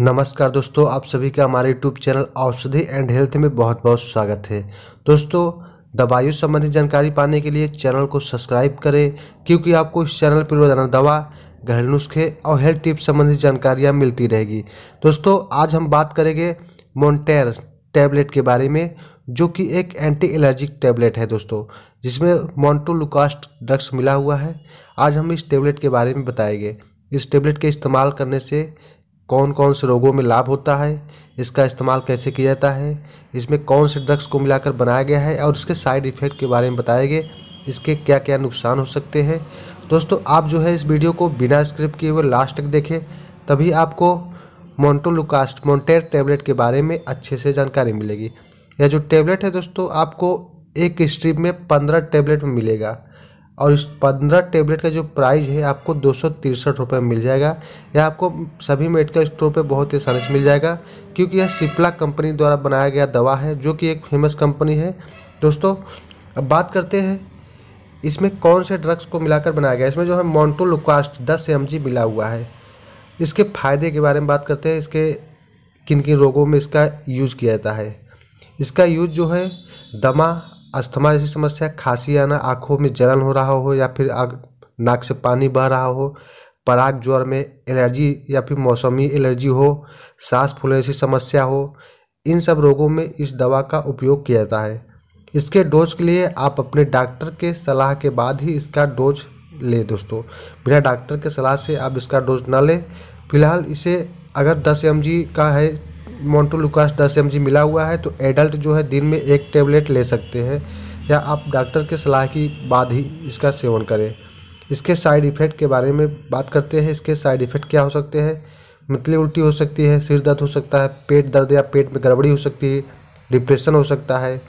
नमस्कार दोस्तों आप सभी का हमारे यूट्यूब चैनल औषधि एंड हेल्थ में बहुत बहुत स्वागत है दोस्तों दवाइयों संबंधी जानकारी पाने के लिए चैनल को सब्सक्राइब करें क्योंकि आपको इस चैनल पर रोजाना दवा घरेलू नुस्खे और हेल्थ टिप्स संबंधी जानकारियाँ मिलती रहेगी दोस्तों आज हम बात करेंगे मोन्टेर टैबलेट के बारे में जो कि एक एंटी एलर्जिक टैबलेट है दोस्तों जिसमें मोन्टोलुकास्ट ड्रग्स मिला हुआ है आज हम इस टेबलेट के बारे में बताएंगे इस टेबलेट के इस्तेमाल करने से कौन कौन से रोगों में लाभ होता है इसका इस्तेमाल कैसे किया जाता है इसमें कौन से ड्रग्स को मिलाकर बनाया गया है और इसके साइड इफ़ेक्ट के बारे में बताए गए इसके क्या क्या नुकसान हो सकते हैं दोस्तों आप जो है इस वीडियो को बिना स्क्रिप्ट किए हुए लास्ट तक देखें तभी आपको मोन्टोलुकास्ट मोन्टेर टेबलेट के बारे में अच्छे से जानकारी मिलेगी यह जो टेबलेट है दोस्तों आपको एक स्ट्रिप में पंद्रह टेबलेट मिलेगा और इस पंद्रह टेबलेट का जो प्राइस है आपको दो सौ तिरसठ रुपये मिल जाएगा यह आपको सभी मेडिकल स्टोर पे बहुत ही आसानी से मिल जाएगा क्योंकि यह सिप्ला कंपनी द्वारा बनाया गया दवा है जो कि एक फेमस कंपनी है दोस्तों अब बात करते हैं इसमें कौन से ड्रग्स को मिलाकर बनाया गया इसमें जो है मोन्टोलुकास्ट दस एम मिला हुआ है इसके फ़ायदे के बारे में बात करते हैं इसके किन किन रोगों में इसका यूज़ किया जाता है इसका यूज जो है दमा अस्थमा जैसी समस्या खांसी आना आँखों में जलन हो रहा हो या फिर नाक से पानी बह रहा हो पराग ज्वर में एलर्जी या फिर मौसमी एलर्जी हो सांस फूलने जैसी समस्या हो इन सब रोगों में इस दवा का उपयोग किया जाता है इसके डोज के लिए आप अपने डॉक्टर के सलाह के बाद ही इसका डोज ले दोस्तों बिना डॉक्टर के सलाह से आप इसका डोज ना लें फिलहाल इसे अगर 10 एम का है मोन्टोलुकास दस एम मिला हुआ है तो एडल्ट जो है दिन में एक टेबलेट ले सकते हैं या आप डॉक्टर के सलाह की बाद ही इसका सेवन करें इसके साइड इफ़ेक्ट के बारे में बात करते हैं इसके साइड इफ़ेक्ट क्या हो सकते हैं मतली उल्टी हो सकती है सिर दर्द हो सकता है पेट दर्द या पेट में गड़बड़ी हो सकती है डिप्रेशन हो सकता है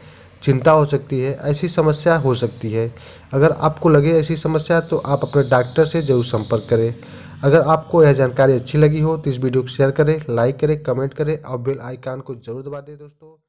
चिंता हो सकती है ऐसी समस्या हो सकती है अगर आपको लगे ऐसी समस्या तो आप अपने डॉक्टर से ज़रूर संपर्क करें अगर आपको यह जानकारी अच्छी लगी हो तो इस वीडियो को शेयर करें लाइक करें कमेंट करें और बेल आइकान को जरूर दबा दें दोस्तों